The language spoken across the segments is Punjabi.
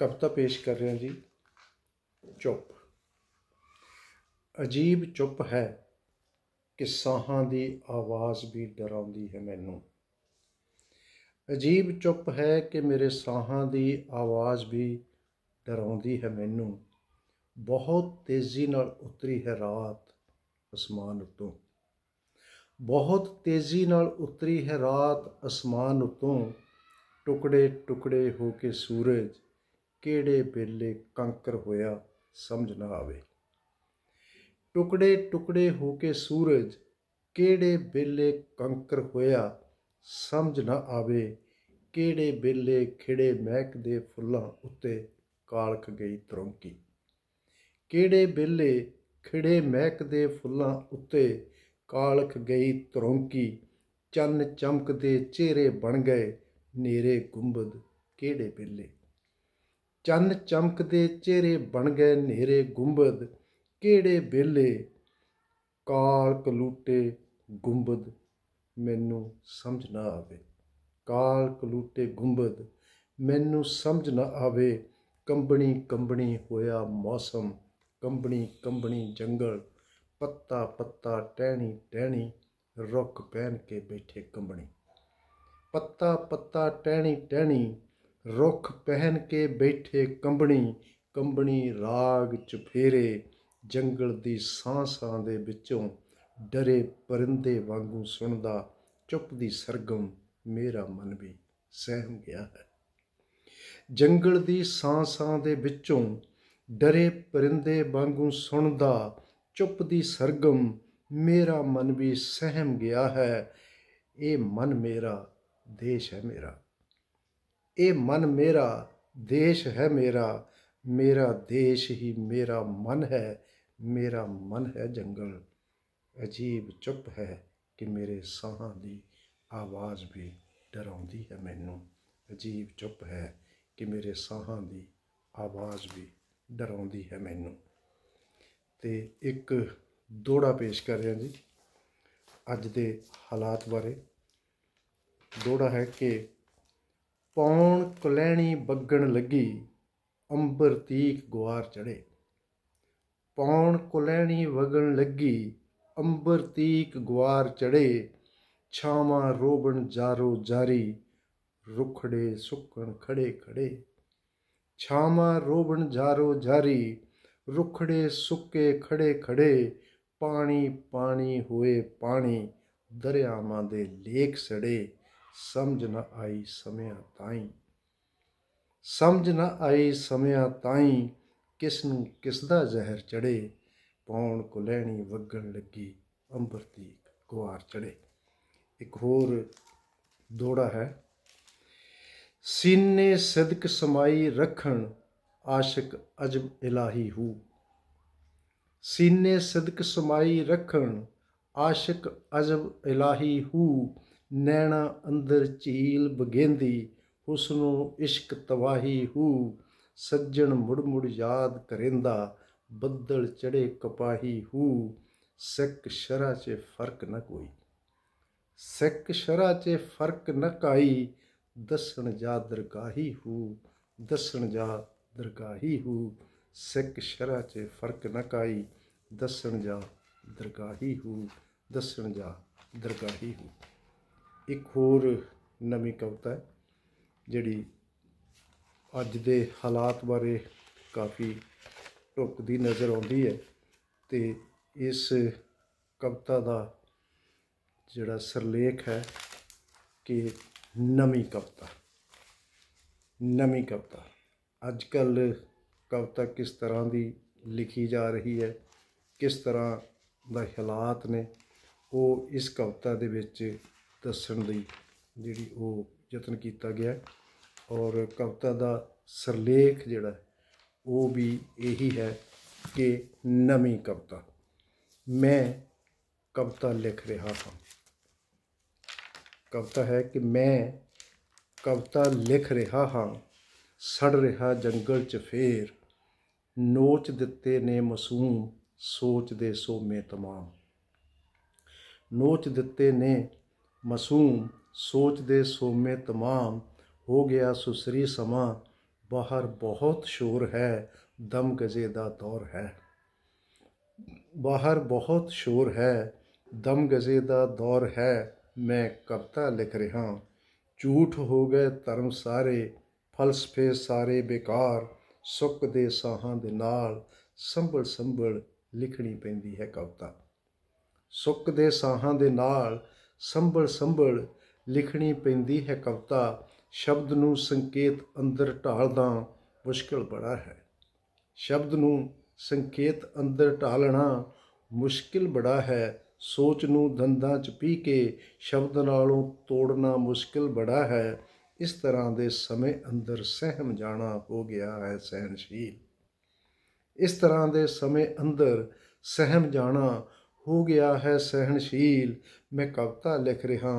ਕਵਿਤਾ ਪੇਸ਼ ਕਰ ਰਿਹਾ ਜੀ ਚੁੱਪ ਅਜੀਬ ਚੁੱਪ ਹੈ ਕਿ ਸਾਹਾਂ ਦੀ ਆਵਾਜ਼ ਵੀ ਡਰਾਉਂਦੀ ਹੈ ਮੈਨੂੰ ਅਜੀਬ ਚੁੱਪ ਹੈ ਕਿ ਮੇਰੇ ਸਾਹਾਂ ਦੀ ਆਵਾਜ਼ ਵੀ ਡਰਾਉਂਦੀ ਹੈ ਮੈਨੂੰ ਬਹੁਤ ਤੇਜ਼ੀ ਨਾਲ ਉਤਰੀ ਹੈ ਰਾਤ ਅਸਮਾਨ ਉਤੋਂ ਬਹੁਤ ਤੇਜ਼ੀ ਨਾਲ ਉਤਰੀ ਹੈ ਰਾਤ ਅਸਮਾਨ ਉਤੋਂ ਟੁਕੜੇ ਟੁਕੜੇ ਹੋ ਕੇ ਸੂਰਜ ਕਿਹੜੇ ਵੇਲੇ ਕੰਕਰ ਹੋਇਆ ਸਮਝ ਨਾ ਆਵੇ ਟੁਕੜੇ ਟੁਕੜੇ ਹੋ ਕੇ ਸੂਰਜ ਕਿਹੜੇ ਵੇਲੇ ਕੰਕਰ ਹੋਇਆ ਸਮਝ ਨਾ ਆਵੇ ਕਿਹੜੇ ਵੇਲੇ ਖਿੜੇ ਮਹਿਕਦੇ ਫੁੱਲਾਂ ਉੱਤੇ ਕਾਲਖ ਗਈ ਤਰੌਂਕੀ ਕਿਹੜੇ ਵੇਲੇ ਖਿੜੇ ਮਹਿਕਦੇ ਫੁੱਲਾਂ ਉੱਤੇ ਕਾਲਖ ਗਈ ਤਰੌਂਕੀ ਚੰਨ ਚਮਕਦੇ ਚਿਹਰੇ ਬਣ ਗਏ ਨੇਰੇ ਗੁੰਬਦ ਕਿਹੜੇ ਵੇਲੇ ਚੰਨ ਚਮਕਦੇ ਚਿਹਰੇ ਬਣ ਗਏ ਨੇਰੇ ਗੁੰਬਦ ਕਿਹੜੇ ਬੇਲੇ ਕਾਲ ਕਲੂਟੇ ਗੁੰਬਦ ਮੈਨੂੰ ਸਮਝ ਨਾ ਆਵੇ ਕਾਲ ਕਲੂਟੇ ਗੁੰਬਦ ਮੈਨੂੰ ਸਮਝ ਨਾ ਆਵੇ ਕੰਬਣੀ ਕੰਬਣੀ ਹੋਇਆ ਮੌਸਮ ਕੰਬਣੀ ਕੰਬਣੀ ਜੰਗਲ ਪੱਤਾ ਪੱਤਾ ਟਹਿਣੀ ਟਹਿਣੀ ਰੁੱਖ ਪਹਿਨ ਕੇ ਬੈਠੇ ਕੰਬਣੀ ਪੱਤਾ ਪੱਤਾ ਟਹਿਣੀ ਟਹਿਣੀ ਰੁੱਖ ਪਹਿਨ ਕੇ ਬੈਠੇ ਕੰਬਣੀ ਕੰਬਣੀ ਰਾਗ ਚ ਫੇਰੇ ਜੰਗਲ ਦੀ ਸਾਂਸਾਂ ਦੇ ਵਿੱਚੋਂ ਡਰੇ ਪਰਿੰਦੇ ਵਾਂਗੂ ਸੁਣਦਾ ਚੁੱਪ ਦੀ ਸਰਗਮ ਮੇਰਾ ਮਨ ਵੀ ਸਹਿਮ ਗਿਆ ਹੈ ਜੰਗਲ ਦੀ ਸਾਂਸਾਂ ਦੇ ਵਿੱਚੋਂ ਡਰੇ ਪਰਿੰਦੇ ਵਾਂਗੂ ਸੁਣਦਾ ਚੁੱਪ ਦੀ ਸਰਗਮ ਮੇਰਾ ਮਨ ਵੀ ਸਹਿਮ ਗਿਆ ਹੈ ਇਹ ਮਨ ਮੇਰਾ ਦੇਸ਼ ਹੈ ਮੇਰਾ ਇਹ ਮਨ ਮੇਰਾ ਦੇਸ਼ ਹੈ ਮੇਰਾ ਮੇਰਾ ਦੇਸ਼ ਹੀ ਮੇਰਾ ਮਨ ਹੈ ਮੇਰਾ ਮਨ ਹੈ ਜੰਗਲ ਅਜੀਬ ਚੁੱਪ ਹੈ ਕਿ ਮੇਰੇ ਸਾਹਾਂ ਦੀ ਆਵਾਜ਼ ਵੀ ਡਰਾਉਂਦੀ ਹੈ ਮੈਨੂੰ ਅਜੀਬ ਚੁੱਪ ਹੈ ਕਿ ਮੇਰੇ ਸਾਹਾਂ ਦੀ ਆਵਾਜ਼ ਵੀ ਡਰਾਉਂਦੀ ਹੈ ਮੈਨੂੰ ਤੇ ਇੱਕ ਦੋੜਾ ਪੇਸ਼ ਕਰ ਰਿਹਾ ਜੀ ਅੱਜ ਦੇ ਹਾਲਾਤ ਬਾਰੇ ਦੋੜਾ ਹੈ ਕਿ ਪੌਣ ਕੁਲੈਣੀ ਬੱਗਣ ਲੱਗੀ ਅੰਬਰ ਤੀਕ ਗਵਾਰ ਚੜੇ ਪੌਣ ਕੁਲੈਣੀ ਵਗਣ ਲੱਗੀ ਅੰਬਰ ਤੀਕ ਗਵਾਰ ਚੜੇ ਛਾਵਾਂ ਰੋਬਣ ਜਾਰੋ ਜਾਰੀ ਰੁਖੜੇ ਸੁੱਕਣ ਖੜੇ ਖੜੇ ਛਾਵਾਂ ਰੋਬਣ ਜਾਰੋ ਜਾਰੀ ਰੁਖੜੇ ਸੁੱਕੇ ਖੜੇ ਖੜੇ ਪਾਣੀ ਪਾਣੀ ਹੋਏ ਪਾਣੀ ਦਰਿਆਵਾਂ ਦੇ ਲੇਖ ਸੜੇ ਸਮਝ ਨਾ ਆਈ ਸਮਿਆਂ ਤਾਈ ਸਮਝ ਨਾ ਆਈ ਸਮਿਆਂ ਤਾਈ ਕਿਸ ਨੂੰ ਕਿਸ ਦਾ ਜ਼ਹਿਰ ਚੜੇ ਪੌਣ ਲੈਣੀ ਵਗਣ ਲੱਗੀ ਅੰਬਰ ਦੀ ਚੜੇ ਇੱਕ ਹੋਰ ਦੋੜਾ ਹੈ ਸੀਨੇ ਸਦਕ ਸਮਾਈ ਰੱਖਣ ਆਸ਼ਿਕ ਅਜਬ ਇਲਾਹੀ ਹੂ ਸੀਨੇ ਸਦਕ ਸਮਾਈ ਰੱਖਣ ਆਸ਼ਿਕ ਅਜਬ ਇਲਾਹੀ ਹੂ ਨੈਣਾ ਅੰਦਰ ਝੀਲ ਬਗੇਂਦੀ ਹੁਸਨੋ ਇਸ਼ਕ ਤਵਾਹੀ ਹੂ ਸੱਜਣ ਮੁੜ ਮੁੜ ਯਾਦ ਕਰੇਂਦਾ ਬੱਦਲ ਚੜੇ ਕਪਾਹੀ ਹੂ ਸਿੱਖ ਸ਼ਰਾ 'ਚ ਫਰਕ ਨਾ ਕੋਈ ਸਿੱਖ ਸ਼ਰਾ 'ਚ ਫਰਕ ਨਾ ਕਾਈ ਦਸਣ ਜਾ ਦਰਗਾਹੀ ਹੂ ਦਸਣ ਜਾ ਦਰਗਾਹੀ ਹੂ ਸਿੱਖ ਸ਼ਰਾ 'ਚ ਫਰਕ ਨਾ ਕਾਈ ਦਸਣ ਜਾ ਦਰਗਾਹੀ ਹੂ ਦਸਣ ਜਾ ਦਰਗਾਹੀ ਹੂ ਇੱਕ ਹੋਰ ਨਵੀਂ ਕਵਿਤਾ ਜਿਹੜੀ ਅੱਜ ਦੇ ਹਾਲਾਤ ਬਾਰੇ ਕਾਫੀ ਢੁੱਕਦੀ ਨਜ਼ਰ ਆਉਂਦੀ ਹੈ ਤੇ ਇਸ ਕਵਿਤਾ ਦਾ ਜਿਹੜਾ ਸਰਲੇਖ ਹੈ ਕਿ ਨਵੀਂ ਕਵਿਤਾ ਨਵੀਂ ਕਵਿਤਾ ਅੱਜ ਕੱਲ ਕਵਿਤਾ ਕਿਸ ਤਰ੍ਹਾਂ ਦੀ ਲਿਖੀ ਜਾ ਰਹੀ ਹੈ ਕਿਸ ਤਰ੍ਹਾਂ ਦਾ ਹਾਲਾਤ ਨੇ ਉਹ ਇਸ ਕਵਿਤਾ ਦੇ ਵਿੱਚ ਦੱਸਣ ਲਈ ਜਿਹੜੀ ਉਹ ਯਤਨ ਕੀਤਾ ਗਿਆ ਔਰ ਕਵਿਤਾ ਦਾ ਸਰਲੇਖ ਜਿਹੜਾ ਉਹ ਵੀ ਇਹੀ ਹੈ ਕਿ ਨਵੀਂ ਕਵਤਾ ਮੈਂ ਕਵਤਾ ਲਿਖ ਰਿਹਾ ਹਾਂ ਕਵਤਾ ਹੈ ਕਿ ਮੈਂ ਕਵਤਾ ਲਿਖ ਰਿਹਾ ਹਾਂ ਸੜ ਰਿਹਾ ਜੰਗਲ ਚ ਫੇਰ ਨੋਚ ਦਿੱਤੇ ਨੇ ਮਾਸੂਮ ਸੋਚ ਦੇ ਸੋਮੇ ਤਮਾਮ ਨੋਚ ਦਿੱਤੇ ਨੇ ਮਾਸੂਮ ਸੋਚ ਦੇ ਸੋਮੇ ਤਮਾਮ ਹੋ ਗਿਆ ਸੁਸਰੀ ਸਮਾਂ ਬਾਹਰ ਬਹੁਤ ਸ਼ੋਰ ਹੈ ਦਮ ਗਜ਼ੇ ਦਾ ਦੌਰ ਹੈ ਬਾਹਰ ਬਹੁਤ ਸ਼ੋਰ ਹੈ ਦਮ ਗਜ਼ੇ ਦਾ ਦੌਰ ਹੈ ਮੈਂ ਕਵਤਾ ਲਿਖ ਰਿਹਾ ਝੂਠ ਹੋ ਗਏ ਧਰਮ ਸਾਰੇ ਫਲਸਫੇ ਸਾਰੇ ਬੇਕਾਰ ਸੁੱਕ ਦੇ ਸਾਹਾਂ ਦੇ ਨਾਲ ਸੰਭਲ ਸੰਭਲ ਲਿਖਣੀ ਪੈਂਦੀ ਹੈ ਕਵਤਾ ਸੁੱਕ ਦੇ ਸਾਹਾਂ ਦੇ ਨਾਲ ਸੰਭਲ ਸੰਭਲ ਲਿਖਣੀ ਪੈਂਦੀ ਹੈ ਕਵਤਾ ਸ਼ਬਦ ਨੂੰ ਸੰਕੇਤ ਅੰਦਰ ਢਾਲਦਾ ਮੁਸ਼ਕਲ ਬੜਾ ਹੈ ਸ਼ਬਦ ਨੂੰ ਸੰਕੇਤ ਅੰਦਰ ਢਾਲਣਾ ਮੁਸ਼ਕਿਲ ਬੜਾ ਹੈ ਸੋਚ ਨੂੰ ਦੰਦਾਂ 'ਚ ਪੀ ਕੇ ਸ਼ਬਦ ਨਾਲੋਂ ਤੋੜਨਾ ਮੁਸ਼ਕਿਲ ਬੜਾ ਹੈ ਇਸ ਤਰ੍ਹਾਂ ਦੇ ਸਮੇਂ ਅੰਦਰ ਸਹਿਮ ਜਾਣਾ ਹੋ ਗਿਆ ਹੈ ਸਹਿਨਸ਼ੀਲ ਇਸ ਤਰ੍ਹਾਂ ਦੇ ਸਮੇਂ ਅੰਦਰ ਸਹਿਮ ਜਾਣਾ ਹੋ ਗਿਆ ਹੈ ਸਹਿਣਸ਼ੀਲ ਮੈਂ ਕਵਿਤਾ ਲਿਖ ਰਿਹਾ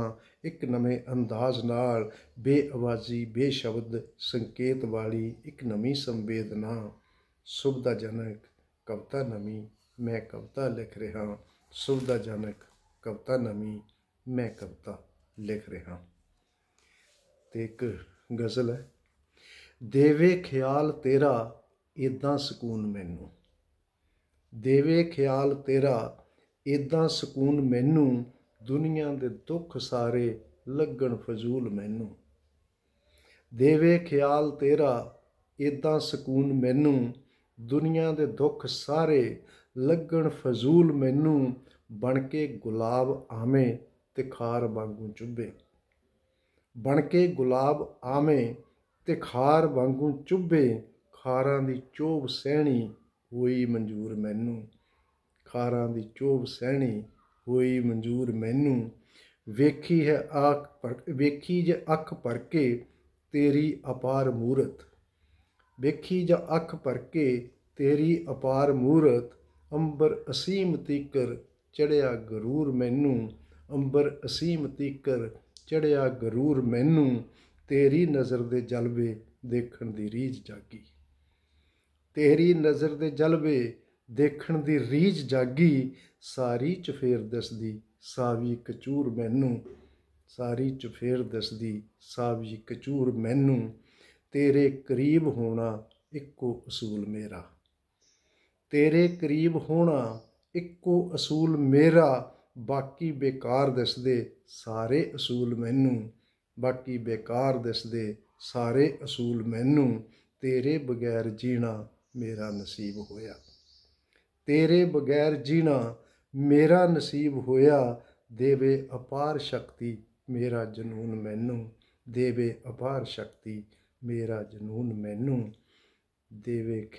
ਇੱਕ ਨਵੇਂ ਅੰਦਾਜ਼ ਨਾਲ ਬੇਆਵਾਜ਼ੀ ਬੇਸ਼ਬਦ ਸੰਕੇਤ ਵਾਲੀ ਇੱਕ ਨਵੀਂ ਸੰਵੇਦਨਾ ਸੁਭਦਾਜਨਕ ਕਵਿਤਾ ਨਵੀਂ ਮੈਂ ਕਵਿਤਾ ਲਿਖ ਰਿਹਾ ਸੁਭਦਾਜਨਕ ਕਵਿਤਾ ਨਵੀਂ ਮੈਂ ਕਵਿਤਾ ਲਿਖ ਰਿਹਾ ਤੇ ਇੱਕ ਗਜ਼ਲ ਹੈ ਦੇਵੇ ਖਿਆਲ ਤੇਰਾ ਇਦਾਂ ਸਕੂਨ ਮੈਨੂੰ ਦੇਵੇ ਖਿਆਲ ਤੇਰਾ ਇਦਾਂ ਸਕੂਨ ਮੈਨੂੰ ਦੁਨੀਆ ਦੇ ਦੁੱਖ ਸਾਰੇ ਲੱਗਣ ਫਜ਼ੂਲ ਮੈਨੂੰ ਦੇਵੇ ਖਿਆਲ ਤੇਰਾ ਇਦਾਂ ਸਕੂਨ ਮੈਨੂੰ ਦੁਨੀਆ ਦੇ ਦੁੱਖ ਸਾਰੇ ਲੱਗਣ ਫਜ਼ੂਲ ਮੈਨੂੰ ਬਣ ਕੇ ਗੁਲਾਬ ਆਵੇਂ ਤੇ ਖਾਰ ਵਾਂਗੂ ਚੁੱਭੇ ਬਣ ਕੇ ਗੁਲਾਬ ਆਵੇਂ ਤੇ ਖਾਰ ਵਾਂਗੂ ਚੁੱਭੇ ਖਾਰਾਂ ਦੀ ਚੋਬ ਸਹਿਣੀ ਹੋਈ ਮਨਜ਼ੂਰ ਮੈਨੂੰ ਖਾਰਾਂ ਦੀ ਚੋਬ ਸਹਿਣੀ ਹੋਈ ਮਨਜ਼ੂਰ ਮੈਨੂੰ ਵੇਖੀ ਹੈ ਆਖ ਪਰ ਵੇਖੀ ਜੇ ਅੱਖ ਭਰ ਕੇ ਤੇਰੀ ਅਪਾਰ ਮੂਰਤ ਵੇਖੀ ਜੇ ਅੱਖ ਭਰ ਕੇ ਤੇਰੀ ਅਪਾਰ ਮੂਰਤ ਅੰਬਰ ਅਸੀਮ ਤੀਕਰ ਚੜਿਆ ਗਰੂਰ ਮੈਨੂੰ ਅੰਬਰ ਅਸੀਮ ਤੀਕਰ ਚੜਿਆ ਗਰੂਰ ਮੈਨੂੰ ਤੇਰੀ ਨਜ਼ਰ ਦੇ ਜਲਵੇ ਦੇਖਣ ਦੀ ਰੀਝ ਜਾਗੀ ਤੇਰੀ ਨਜ਼ਰ ਦੇ ਜਲਵੇ ਦੇਖਣ ਦੀ ਰੀਜ ਜਾਗੀ ਸਾਰੀ ਚਫੇਰ ਦਸਦੀ ਸਾਵੀ ਕਚੂਰ ਮੈਨੂੰ ਸਾਰੀ ਚਫੇਰ ਦਸਦੀ ਸਾਵੀ ਕਚੂਰ ਮੈਨੂੰ ਤੇਰੇ ਕਰੀਬ ਹੋਣਾ ਇੱਕੋ ਅਸੂਲ ਮੇਰਾ ਤੇਰੇ ਕਰੀਬ ਹੋਣਾ ਇੱਕੋ ਅਸੂਲ ਮੇਰਾ ਬਾਕੀ ਬੇਕਾਰ ਦਿਸਦੇ ਸਾਰੇ ਅਸੂਲ ਮੈਨੂੰ ਬਾਕੀ ਬੇਕਾਰ ਦਿਸਦੇ ਸਾਰੇ ਅਸੂਲ ਮੈਨੂੰ ਤੇਰੇ ਬਗੈਰ ਜੀਣਾ ਮੇਰਾ ਨਸੀਬ ਹੋਇਆ ਤੇਰੇ ਬਗੈਰ ਜੀਣਾ ਮੇਰਾ ਨਸੀਬ ਹੋਇਆ ਦੇਵੇ ਅਪਾਰ ਸ਼ਕਤੀ ਮੇਰਾ ਜਨੂਨ ਮੈਨੂੰ ਦੇਵੇ ਅਪਾਰ ਸ਼ਕਤੀ ਮੇਰਾ ਜਨੂਨ ਮੈਨੂੰ ਦੇਵੇ